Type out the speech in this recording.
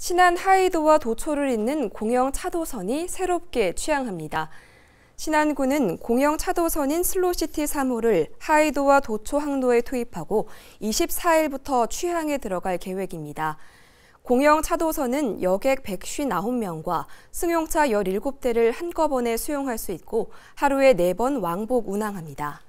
신안 하이도와 도초를 잇는 공영 차도선이 새롭게 취항합니다. 신안군은 공영 차도선인 슬로시티 3호를 하이도와 도초 항로에 투입하고 24일부터 취항에 들어갈 계획입니다. 공영 차도선은 여객 159명과 승용차 17대를 한꺼번에 수용할 수 있고 하루에 4번 왕복 운항합니다.